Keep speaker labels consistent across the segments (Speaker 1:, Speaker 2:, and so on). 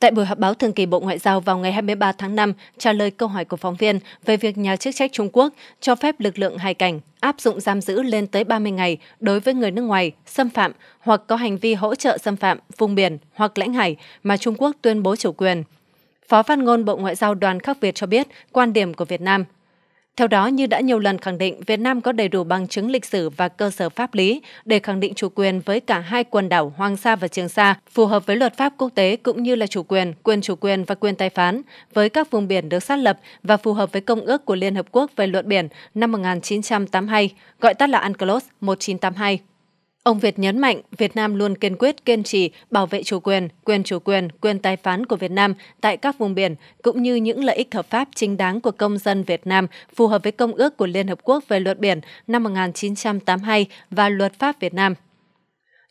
Speaker 1: Tại buổi họp báo thường kỳ Bộ Ngoại giao vào ngày 23 tháng 5, trả lời câu hỏi của phóng viên về việc nhà chức trách Trung Quốc cho phép lực lượng hải cảnh áp dụng giam giữ lên tới 30 ngày đối với người nước ngoài xâm phạm hoặc có hành vi hỗ trợ xâm phạm vùng biển hoặc lãnh hải mà Trung Quốc tuyên bố chủ quyền. Phó phát ngôn Bộ Ngoại giao Đoàn Khắc Việt cho biết quan điểm của Việt Nam theo đó, như đã nhiều lần khẳng định, Việt Nam có đầy đủ bằng chứng lịch sử và cơ sở pháp lý để khẳng định chủ quyền với cả hai quần đảo Hoàng Sa và Trường Sa, phù hợp với luật pháp quốc tế cũng như là chủ quyền, quyền chủ quyền và quyền tài phán với các vùng biển được xác lập và phù hợp với Công ước của Liên Hợp Quốc về luật biển năm 1982, gọi tắt là UNCLOS 1982. Ông Việt nhấn mạnh Việt Nam luôn kiên quyết kiên trì bảo vệ chủ quyền, quyền chủ quyền, quyền tài phán của Việt Nam tại các vùng biển, cũng như những lợi ích hợp pháp chính đáng của công dân Việt Nam phù hợp với Công ước của Liên Hợp Quốc về luật biển năm 1982 và luật pháp Việt Nam.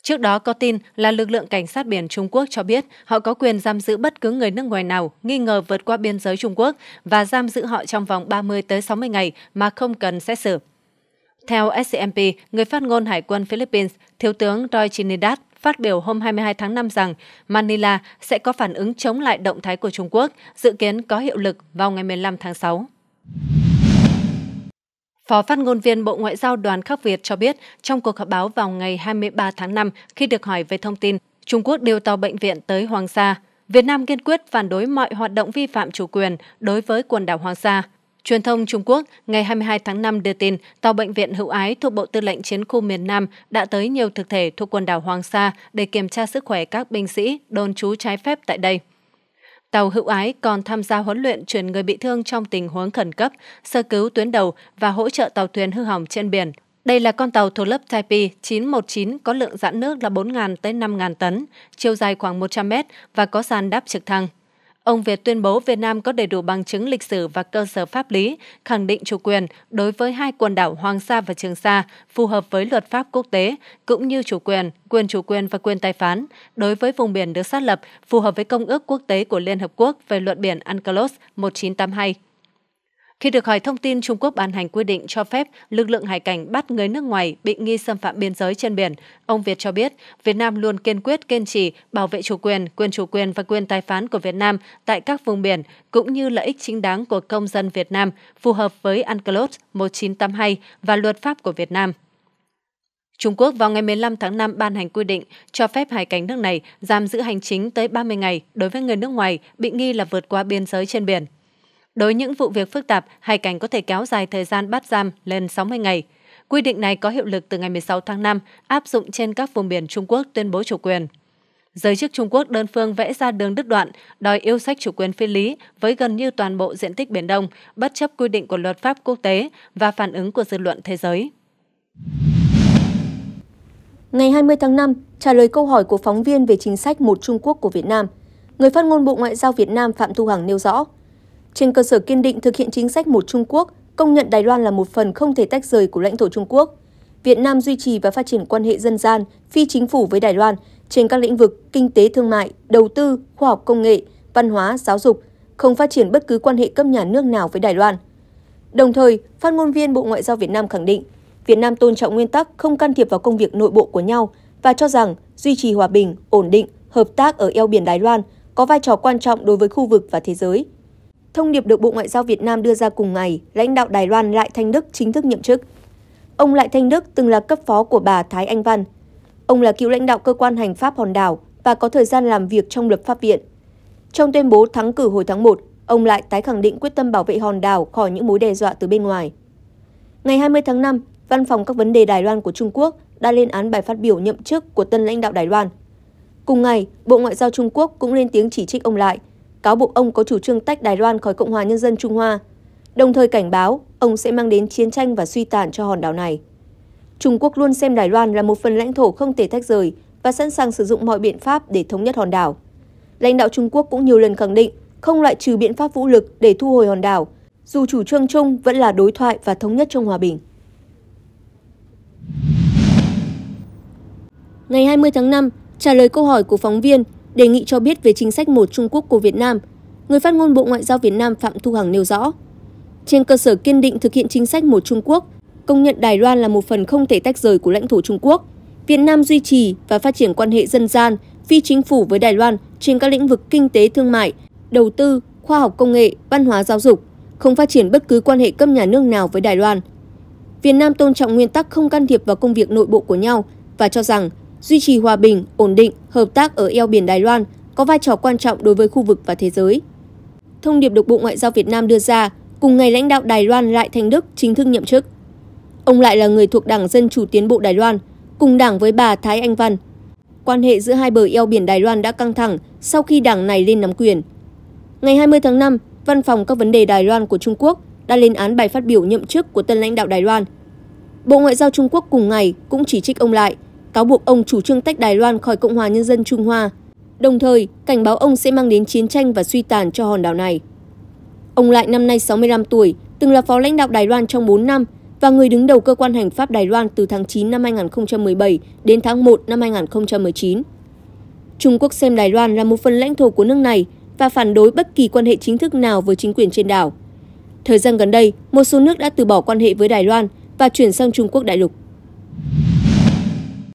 Speaker 1: Trước đó có tin là lực lượng cảnh sát biển Trung Quốc cho biết họ có quyền giam giữ bất cứ người nước ngoài nào nghi ngờ vượt qua biên giới Trung Quốc và giam giữ họ trong vòng 30 tới 60 ngày mà không cần xét xử. Theo SCMP, người phát ngôn Hải quân Philippines, Thiếu tướng Roy Trinidad phát biểu hôm 22 tháng 5 rằng Manila sẽ có phản ứng chống lại động thái của Trung Quốc, dự kiến có hiệu lực vào ngày 15 tháng 6. Phó phát ngôn viên Bộ Ngoại giao Đoàn Khắc Việt cho biết trong cuộc họp báo vào ngày 23 tháng 5 khi được hỏi về thông tin Trung Quốc điều tàu bệnh viện tới Hoàng Sa, Việt Nam kiên quyết phản đối mọi hoạt động vi phạm chủ quyền đối với quần đảo Hoàng Sa. Truyền thông Trung Quốc ngày 22 tháng 5 đưa tin tàu bệnh viện hữu ái thuộc Bộ Tư lệnh Chiến khu miền Nam đã tới nhiều thực thể thuộc quần đảo Hoàng Sa để kiểm tra sức khỏe các binh sĩ đồn trú trái phép tại đây. Tàu hữu ái còn tham gia huấn luyện chuyển người bị thương trong tình huống khẩn cấp, sơ cứu tuyến đầu và hỗ trợ tàu thuyền hư hỏng trên biển. Đây là con tàu thuộc lớp Type 919 có lượng giãn nước là 4.000 tới 5.000 tấn, chiều dài khoảng 100 mét và có sàn đáp trực thăng. Ông Việt tuyên bố Việt Nam có đầy đủ bằng chứng lịch sử và cơ sở pháp lý, khẳng định chủ quyền đối với hai quần đảo Hoàng Sa và Trường Sa phù hợp với luật pháp quốc tế, cũng như chủ quyền, quyền chủ quyền và quyền tài phán đối với vùng biển được xác lập phù hợp với Công ước Quốc tế của Liên Hợp Quốc về luật biển UNCLOS 1982. Khi được hỏi thông tin Trung Quốc ban hành quy định cho phép lực lượng hải cảnh bắt người nước ngoài bị nghi xâm phạm biên giới trên biển, ông Việt cho biết Việt Nam luôn kiên quyết kiên trì bảo vệ chủ quyền, quyền chủ quyền và quyền tài phán của Việt Nam tại các vùng biển cũng như lợi ích chính đáng của công dân Việt Nam phù hợp với UNCLOS 1982 và luật pháp của Việt Nam. Trung Quốc vào ngày 15 tháng 5 ban hành quy định cho phép hải cảnh nước này giam giữ hành chính tới 30 ngày đối với người nước ngoài bị nghi là vượt qua biên giới trên biển. Đối những vụ việc phức tạp, hải cảnh có thể kéo dài thời gian bắt giam lên 60 ngày. Quy định này có hiệu lực từ ngày 16 tháng 5, áp dụng trên các vùng biển Trung Quốc tuyên bố chủ quyền. Giới chức Trung Quốc đơn phương vẽ ra đường đứt đoạn, đòi yêu sách chủ quyền phi lý với gần như toàn bộ diện tích Biển Đông, bất chấp quy định của luật pháp quốc tế và phản ứng của dư luận thế giới.
Speaker 2: Ngày 20 tháng 5, trả lời câu hỏi của phóng viên về chính sách một Trung Quốc của Việt Nam, người phát ngôn Bộ Ngoại giao Việt Nam Phạm Thu Hằng nêu rõ – trên cơ sở kiên định thực hiện chính sách một Trung Quốc, công nhận Đài Loan là một phần không thể tách rời của lãnh thổ Trung Quốc. Việt Nam duy trì và phát triển quan hệ dân gian, phi chính phủ với Đài Loan trên các lĩnh vực kinh tế thương mại, đầu tư, khoa học công nghệ, văn hóa, giáo dục, không phát triển bất cứ quan hệ cấp nhà nước nào với Đài Loan. Đồng thời, phát ngôn viên Bộ Ngoại giao Việt Nam khẳng định, Việt Nam tôn trọng nguyên tắc không can thiệp vào công việc nội bộ của nhau và cho rằng duy trì hòa bình, ổn định, hợp tác ở eo biển Đài Loan có vai trò quan trọng đối với khu vực và thế giới. Thông điệp được Bộ Ngoại giao Việt Nam đưa ra cùng ngày, lãnh đạo Đài Loan Lại Thanh Đức chính thức nhậm chức. Ông Lại Thanh Đức từng là cấp phó của bà Thái Anh Văn. Ông là cựu lãnh đạo cơ quan hành pháp hòn đảo và có thời gian làm việc trong lập pháp viện. Trong tuyên bố thắng cử hồi tháng 1, ông lại tái khẳng định quyết tâm bảo vệ hòn đảo khỏi những mối đe dọa từ bên ngoài. Ngày 20 tháng 5, Văn phòng các vấn đề Đài Loan của Trung Quốc đã lên án bài phát biểu nhậm chức của tân lãnh đạo Đài Loan. Cùng ngày, Bộ Ngoại giao Trung Quốc cũng lên tiếng chỉ trích ông lại cáo buộc ông có chủ trương tách Đài Loan khỏi Cộng hòa Nhân dân Trung Hoa, đồng thời cảnh báo ông sẽ mang đến chiến tranh và suy tàn cho hòn đảo này. Trung Quốc luôn xem Đài Loan là một phần lãnh thổ không thể tách rời và sẵn sàng sử dụng mọi biện pháp để thống nhất hòn đảo. Lãnh đạo Trung Quốc cũng nhiều lần khẳng định không loại trừ biện pháp vũ lực để thu hồi hòn đảo, dù chủ trương chung vẫn là đối thoại và thống nhất trong hòa bình. Ngày 20 tháng 5, trả lời câu hỏi của phóng viên Đề nghị cho biết về chính sách một Trung Quốc của Việt Nam, người phát ngôn Bộ Ngoại giao Việt Nam Phạm Thu Hằng nêu rõ. Trên cơ sở kiên định thực hiện chính sách một Trung Quốc, công nhận Đài Loan là một phần không thể tách rời của lãnh thổ Trung Quốc, Việt Nam duy trì và phát triển quan hệ dân gian, phi chính phủ với Đài Loan trên các lĩnh vực kinh tế thương mại, đầu tư, khoa học công nghệ, văn hóa giáo dục, không phát triển bất cứ quan hệ cấp nhà nước nào với Đài Loan. Việt Nam tôn trọng nguyên tắc không can thiệp vào công việc nội bộ của nhau và cho rằng duy trì hòa bình, ổn định, hợp tác ở eo biển Đài Loan có vai trò quan trọng đối với khu vực và thế giới. Thông điệp được Bộ Ngoại giao Việt Nam đưa ra cùng ngày lãnh đạo Đài Loan Lại Thành Đức chính thức nhậm chức. Ông Lại là người thuộc Đảng Dân Chủ Tiến bộ Đài Loan, cùng đảng với bà Thái Anh Văn. Quan hệ giữa hai bờ eo biển Đài Loan đã căng thẳng sau khi đảng này lên nắm quyền. Ngày 20 tháng 5, Văn phòng các vấn đề Đài Loan của Trung Quốc đã lên án bài phát biểu nhậm chức của tân lãnh đạo Đài Loan. Bộ Ngoại giao Trung Quốc cùng ngày cũng chỉ trích ông Lại – cáo buộc ông chủ trương tách Đài Loan khỏi Cộng hòa Nhân dân Trung Hoa, đồng thời cảnh báo ông sẽ mang đến chiến tranh và suy tàn cho hòn đảo này. Ông lại năm nay 65 tuổi, từng là phó lãnh đạo Đài Loan trong 4 năm và người đứng đầu cơ quan hành pháp Đài Loan từ tháng 9 năm 2017 đến tháng 1 năm 2019. Trung Quốc xem Đài Loan là một phần lãnh thổ của nước này và phản đối bất kỳ quan hệ chính thức nào với chính quyền trên đảo. Thời gian gần đây, một số nước đã từ bỏ quan hệ với Đài Loan và chuyển sang Trung Quốc đại lục.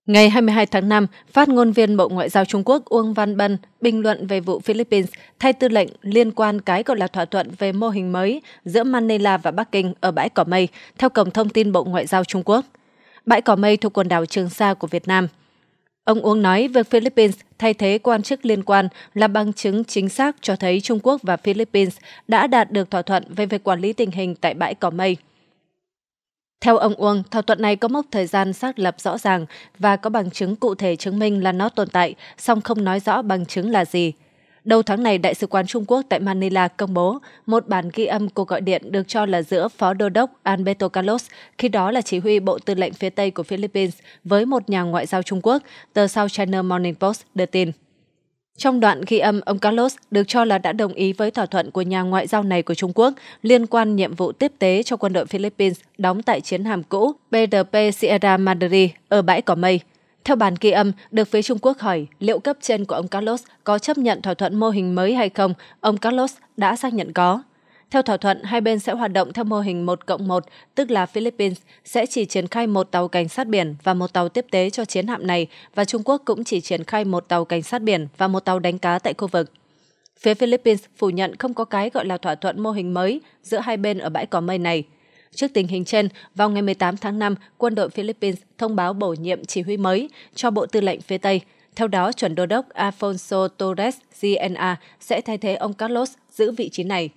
Speaker 1: Ngày 22 tháng 5, phát ngôn viên Bộ Ngoại giao Trung Quốc Uông Văn Bân bình luận về vụ Philippines thay tư lệnh liên quan cái gọi là thỏa thuận về mô hình mới giữa Manila và Bắc Kinh ở bãi cỏ mây, theo cổng thông tin Bộ Ngoại giao Trung Quốc. Bãi cỏ mây thuộc quần đảo Trường Sa của Việt Nam. Ông Uông nói việc Philippines thay thế quan chức liên quan là bằng chứng chính xác cho thấy Trung Quốc và Philippines đã đạt được thỏa thuận về việc quản lý tình hình tại bãi cỏ mây. Theo ông Uông, thỏa thuận này có mốc thời gian xác lập rõ ràng và có bằng chứng cụ thể chứng minh là nó tồn tại, song không nói rõ bằng chứng là gì. Đầu tháng này, Đại sứ quán Trung Quốc tại Manila công bố một bản ghi âm cuộc gọi điện được cho là giữa Phó Đô đốc Alberto Carlos, khi đó là chỉ huy Bộ Tư lệnh phía Tây của Philippines, với một nhà ngoại giao Trung Quốc, tờ South China Morning Post đưa tin. Trong đoạn ghi âm, ông Carlos được cho là đã đồng ý với thỏa thuận của nhà ngoại giao này của Trung Quốc liên quan nhiệm vụ tiếp tế cho quân đội Philippines đóng tại chiến hàm cũ PDP Sierra Madre ở bãi cỏ mây. Theo bản ghi âm, được phía Trung Quốc hỏi liệu cấp trên của ông Carlos có chấp nhận thỏa thuận mô hình mới hay không, ông Carlos đã xác nhận có. Theo thỏa thuận, hai bên sẽ hoạt động theo mô hình 1 cộng 1, tức là Philippines sẽ chỉ triển khai một tàu cảnh sát biển và một tàu tiếp tế cho chiến hạm này và Trung Quốc cũng chỉ triển khai một tàu cảnh sát biển và một tàu đánh cá tại khu vực. Phía Philippines phủ nhận không có cái gọi là thỏa thuận mô hình mới giữa hai bên ở bãi cỏ mây này. Trước tình hình trên, vào ngày 18 tháng 5, quân đội Philippines thông báo bổ nhiệm chỉ huy mới cho Bộ Tư lệnh phía Tây. Theo đó, chuẩn đô đốc Afonso Torres GNA sẽ thay thế ông Carlos giữ vị trí này.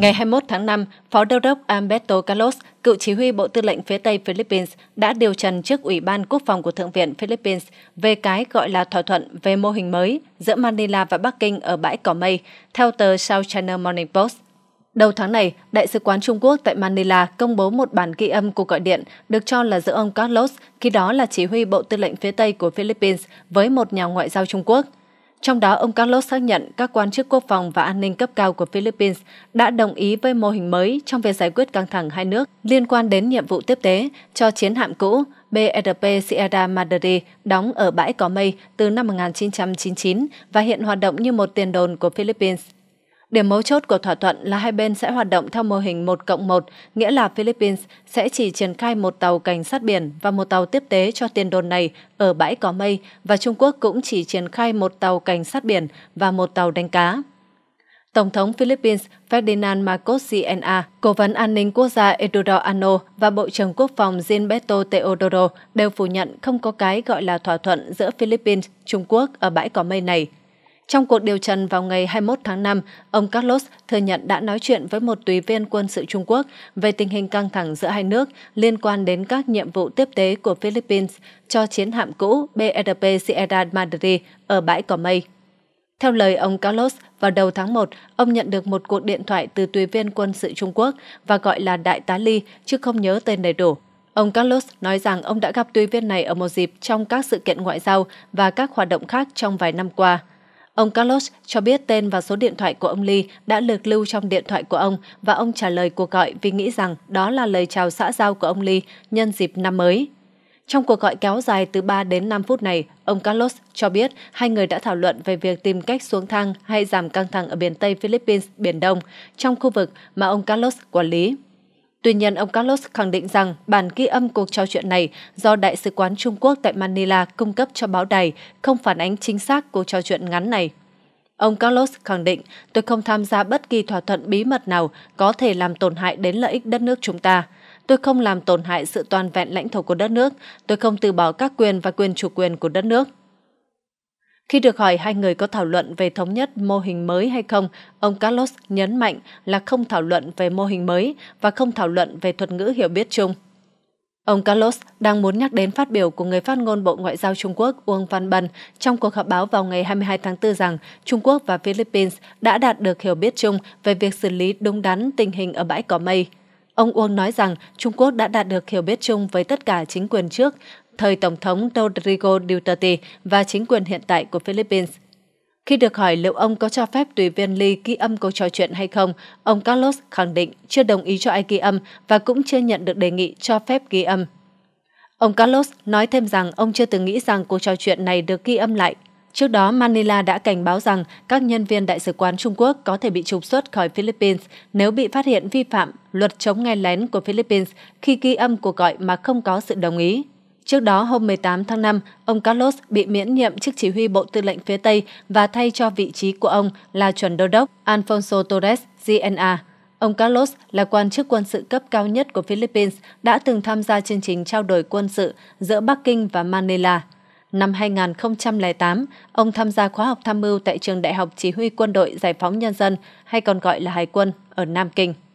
Speaker 1: Ngày 21 tháng 5, Phó Đô đốc Alberto Carlos, cựu chỉ huy Bộ Tư lệnh phía Tây Philippines, đã điều trần trước Ủy ban Quốc phòng của Thượng viện Philippines về cái gọi là thỏa thuận về mô hình mới giữa Manila và Bắc Kinh ở bãi cỏ mây, theo tờ South China Morning Post. Đầu tháng này, Đại sứ quán Trung Quốc tại Manila công bố một bản ghi âm cuộc gọi điện được cho là giữa ông Carlos, khi đó là chỉ huy Bộ Tư lệnh phía Tây của Philippines, với một nhà ngoại giao Trung Quốc – trong đó, ông Carlos xác nhận các quan chức quốc phòng và an ninh cấp cao của Philippines đã đồng ý với mô hình mới trong việc giải quyết căng thẳng hai nước liên quan đến nhiệm vụ tiếp tế cho chiến hạm cũ BRP Sierra Madre đóng ở bãi Có Mây từ năm 1999 và hiện hoạt động như một tiền đồn của Philippines. Điểm mấu chốt của thỏa thuận là hai bên sẽ hoạt động theo mô hình 1 cộng 1, nghĩa là Philippines sẽ chỉ triển khai một tàu cảnh sát biển và một tàu tiếp tế cho tiền đồn này ở bãi có mây và Trung Quốc cũng chỉ triển khai một tàu cảnh sát biển và một tàu đánh cá. Tổng thống Philippines Ferdinand Marcos Jr., Cố vấn An ninh Quốc gia Eduardo Ano và Bộ trưởng Quốc phòng Gilberto Teodoro đều phủ nhận không có cái gọi là thỏa thuận giữa Philippines, Trung Quốc ở bãi cỏ mây này – trong cuộc điều trần vào ngày 21 tháng 5, ông Carlos thừa nhận đã nói chuyện với một tùy viên quân sự Trung Quốc về tình hình căng thẳng giữa hai nước liên quan đến các nhiệm vụ tiếp tế của Philippines cho chiến hạm cũ BRP Sierra Madre ở bãi cỏ mây. Theo lời ông Carlos, vào đầu tháng 1, ông nhận được một cuộc điện thoại từ tùy viên quân sự Trung Quốc và gọi là Đại tá Ly chứ không nhớ tên đầy đủ. Ông Carlos nói rằng ông đã gặp tùy viên này ở một dịp trong các sự kiện ngoại giao và các hoạt động khác trong vài năm qua. Ông Carlos cho biết tên và số điện thoại của ông Lee đã được lưu trong điện thoại của ông và ông trả lời cuộc gọi vì nghĩ rằng đó là lời chào xã giao của ông Lee nhân dịp năm mới. Trong cuộc gọi kéo dài từ 3 đến 5 phút này, ông Carlos cho biết hai người đã thảo luận về việc tìm cách xuống thang hay giảm căng thẳng ở biển Tây Philippines, Biển Đông, trong khu vực mà ông Carlos quản lý. Tuy nhiên, ông Carlos khẳng định rằng bản ghi âm cuộc trò chuyện này do Đại sứ quán Trung Quốc tại Manila cung cấp cho báo đài không phản ánh chính xác cuộc trò chuyện ngắn này. Ông Carlos khẳng định, tôi không tham gia bất kỳ thỏa thuận bí mật nào có thể làm tổn hại đến lợi ích đất nước chúng ta. Tôi không làm tổn hại sự toàn vẹn lãnh thổ của đất nước, tôi không từ bỏ các quyền và quyền chủ quyền của đất nước. Khi được hỏi hai người có thảo luận về thống nhất mô hình mới hay không, ông Carlos nhấn mạnh là không thảo luận về mô hình mới và không thảo luận về thuật ngữ hiểu biết chung. Ông Carlos đang muốn nhắc đến phát biểu của người phát ngôn Bộ Ngoại giao Trung Quốc Uông Văn Bân trong cuộc họp báo vào ngày 22 tháng 4 rằng Trung Quốc và Philippines đã đạt được hiểu biết chung về việc xử lý đúng đắn tình hình ở bãi cỏ mây. Ông Uông nói rằng Trung Quốc đã đạt được hiểu biết chung với tất cả chính quyền trước thời Tổng thống Rodrigo Duterte và chính quyền hiện tại của Philippines. Khi được hỏi liệu ông có cho phép tùy viên Lee ghi âm cuộc trò chuyện hay không, ông Carlos khẳng định chưa đồng ý cho ai ghi âm và cũng chưa nhận được đề nghị cho phép ghi âm. Ông Carlos nói thêm rằng ông chưa từng nghĩ rằng cuộc trò chuyện này được ghi âm lại. Trước đó, Manila đã cảnh báo rằng các nhân viên Đại sứ quán Trung Quốc có thể bị trục xuất khỏi Philippines nếu bị phát hiện vi phạm luật chống nghe lén của Philippines khi ghi âm cuộc gọi mà không có sự đồng ý. Trước đó, hôm 18 tháng 5, ông Carlos bị miễn nhiệm chức chỉ huy Bộ Tư lệnh phía Tây và thay cho vị trí của ông là chuẩn đô đốc Alfonso Torres GNA. Ông Carlos là quan chức quân sự cấp cao nhất của Philippines, đã từng tham gia chương trình trao đổi quân sự giữa Bắc Kinh và Manila. Năm 2008, ông tham gia khóa học tham mưu tại Trường Đại học Chỉ huy Quân đội Giải phóng Nhân dân, hay còn gọi là Hải quân, ở Nam Kinh.